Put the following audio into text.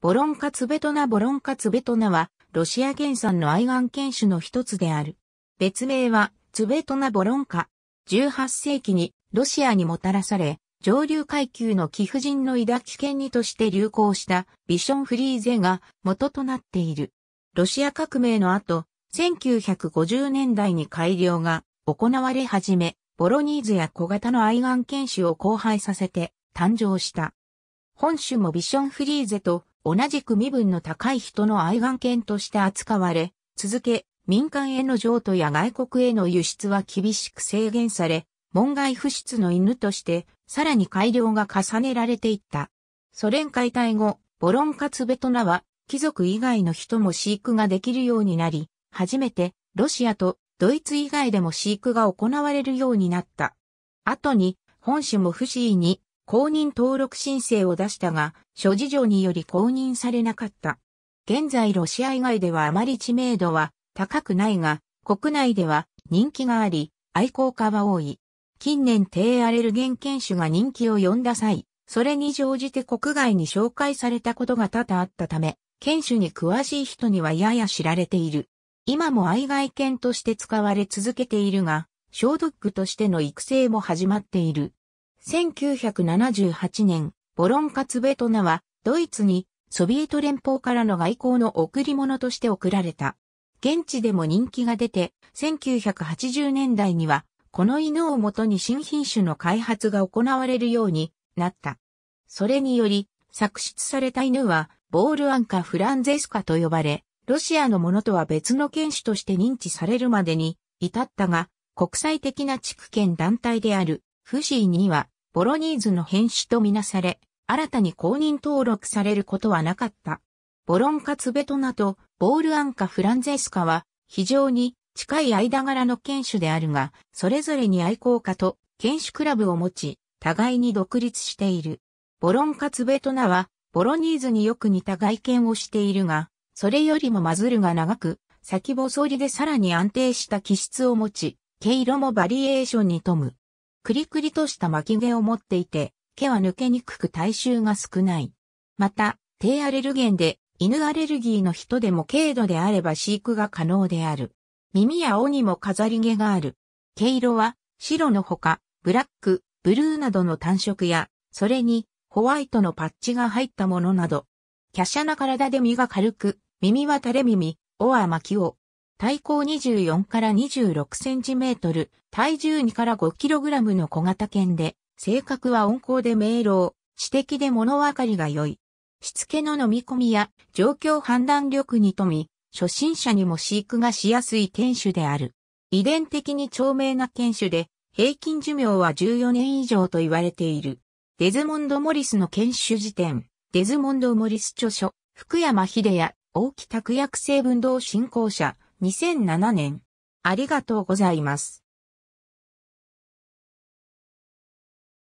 ボロンカツベトナボロンカツベトナは、ロシア原産の愛玩犬種の一つである。別名は、ツベトナボロンカ。18世紀にロシアにもたらされ、上流階級の貴婦人の抱き犬にとして流行したビションフリーゼが元となっている。ロシア革命の後、1950年代に改良が行われ始め、ボロニーズや小型の愛玩犬種を交配させて誕生した。本種もビションフリーゼと同じく身分の高い人の愛玩犬として扱われ、続け、民間への譲渡や外国への輸出は厳しく制限され、門外不出の犬として、さらに改良が重ねられていった。ソ連解体後、ボロンカツベトナは、貴族以外の人も飼育ができるようになり、初めて、ロシアとドイツ以外でも飼育が行われるようになった。後に、本種も不思議に公認登録申請を出したが、諸事情により公認されなかった。現在ロシア以外ではあまり知名度は高くないが、国内では人気があり、愛好家は多い。近年低アレルゲン犬種が人気を呼んだ際、それに乗じて国外に紹介されたことが多々あったため、犬種に詳しい人にはやや知られている。今も愛外犬として使われ続けているが、消ドッグとしての育成も始まっている。1978年、ボロンカツベトナは、ドイツにソビエト連邦からの外交の贈り物として贈られた。現地でも人気が出て、1980年代には、この犬をもとに新品種の開発が行われるようになった。それにより、作出された犬は、ボールアンカ・フランゼスカと呼ばれ、ロシアのものとは別の犬種として認知されるまでに至ったが、国際的な地区圏団体である、フシーにはボロニーズの変種とみなされ、新たに公認登録されることはなかった。ボロンカツベトナとボールアンカフランゼスカは非常に近い間柄の犬種であるが、それぞれに愛好家と犬種クラブを持ち、互いに独立している。ボロンカツベトナはボロニーズによく似た外見をしているが、それよりもマズルが長く、先細りでさらに安定した気質を持ち、毛色もバリエーションに富む。くりくりとした巻き毛を持っていて、毛は抜けにくく体臭が少ない。また、低アレルゲンで、犬アレルギーの人でも軽度であれば飼育が可能である。耳や尾にも飾り毛がある。毛色は、白のほか、ブラック、ブルーなどの単色や、それに、ホワイトのパッチが入ったものなど。華奢な体で身が軽く、耳は垂れ耳、尾は巻き尾、体高24から26センチメートル、体重2から5キログラムの小型犬で、性格は温厚で明朗、知的で物分かりが良い。しつけの飲み込みや状況判断力に富み、初心者にも飼育がしやすい犬種である。遺伝的に長命な犬種で、平均寿命は14年以上と言われている。デズモンド・モリスの犬種辞典、デズモンド・モリス著書、福山秀也、大木拓薬成分同振興者、2007年。ありがとうございます。